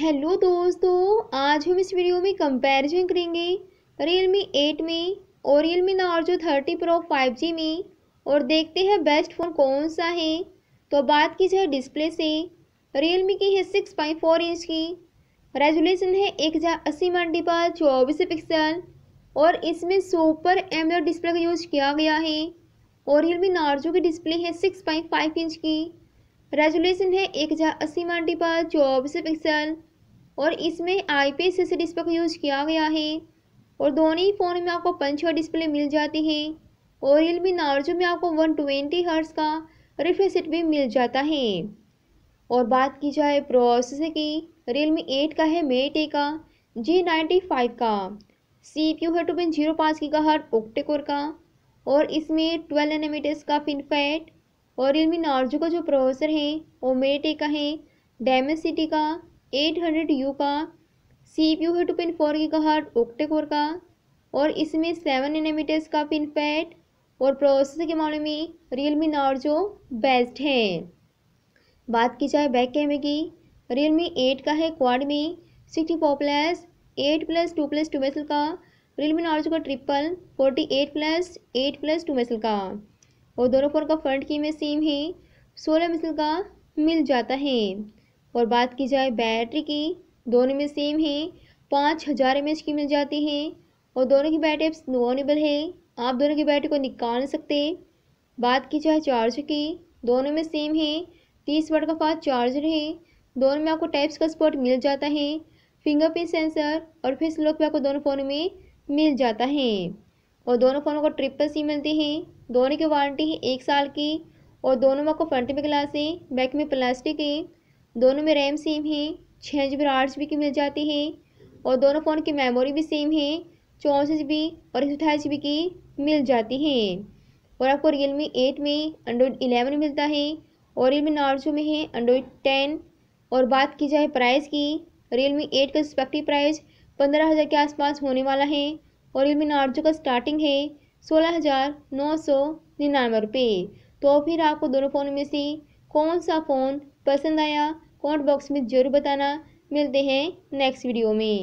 hello दोस्तों आज हम इस वीडियो में कंपैरिजन करेंगे रियलमी 8 में और रियलमी नार्जो 30 प्रो 5G में और देखते हैं बेस्ट फ़ोन कौन सा है तो बात की जाए डिस्प्ले से रियलमी की है 6.4 इंच की रेजोल्यूशन है एक हज़ार अस्सी मंडी पर चौबीस पिक्सल और इसमें सुपर एम डिस्प्ले का यूज़ किया गया है और रियलमी नार्जो की डिस्प्ले है सिक्स इंच की रेजुलेशन है एक हज़ार अस्सी मल्टीपल पर चौबीस पिक्सल और इसमें आई पी से डिस्प्ले का यूज़ किया गया है और दोनों ही फ़ोन में आपको पंच डिस्प्ले मिल जाती है और रियलमी नार्जो में आपको वन ट्वेंटी हर्स का रिफ्रेश भी मिल जाता है और बात की जाए प्रोसेसर की रियल मी एट का है मेट ए का जी नाइन्टी फाइव का सी पी यू है टू पॉइंट जीरो पाँच की का हर ओक्टेकोर का और इसमें ट्वेल्व एनएमीटर्स का फिनफेट और इनमें नार्जो का जो प्रोसेसर है ओमेटे का है सिटी का एट हंड्रेड यू का सी पी यू है टू पॉइंट फोर की का गहट ओक्टेकोर का और इसमें सेवन एनामीटर्स का पिन फैट और प्रोसेसर के मामले में रियलमी नार्जो बेस्ट है बात की जाए बैक कैमरे की रियलमी एट का है क्वाड में sixty four plus eight plus two plus two मेसल का रियलमी नार्जो का triple forty eight plus eight plus two मेसल का और दोनों फ़ोन का फ्रंट की में सेम है सोलह मिसल का मिल जाता है और बात की जाए बैटरी की दोनों में सेम है पाँच हज़ार एम की मिल जाती है और दोनों की बैटरी नोनेबल है आप दोनों की बैटरी को निकाल सकते बात की जाए चार्जर की दोनों में सेम है तीस वर्ट का फास्ट चार्जर है दोनों में आपको टाइप्स का स्पोर्ट मिल जाता है फिंगरप्रिंट सेंसर और फेस लॉक भी आपको दोनों फ़ोन में मिल जाता है और दोनों फ़ोनों को ट्रिपल सी मिलती हैं दोनों की वारंटी है एक साल की और दोनों में आपको फ्रंट में ग्लास है बैक में प्लास्टिक है दोनों में रैम सेम है छः जी बी आठ जी बी की मिल जाती है और दोनों फ़ोन की मेमोरी भी सेम है चौंसठ जी बी और एक सौ अठाईस जी बी की मिल जाती है और आपको रियल मी एट में एंड्रॉयड इलेवन मिलता है और रियल मी नार्जो में है एंड्रॉयड टेन और बात की जाए प्राइस की रियल मी एट का रिस्पेक्टिव प्राइस पंद्रह हज़ार के आसपास होने वाला है और रियल मी नार्जो का स्टार्टिंग है सोलह हज़ार नौ सौ निन्यानवे रुपये तो फिर आपको दोनों फ़ोन में से कौन सा फ़ोन पसंद आया कमेंट बॉक्स में ज़रूर बताना मिलते हैं नेक्स्ट वीडियो में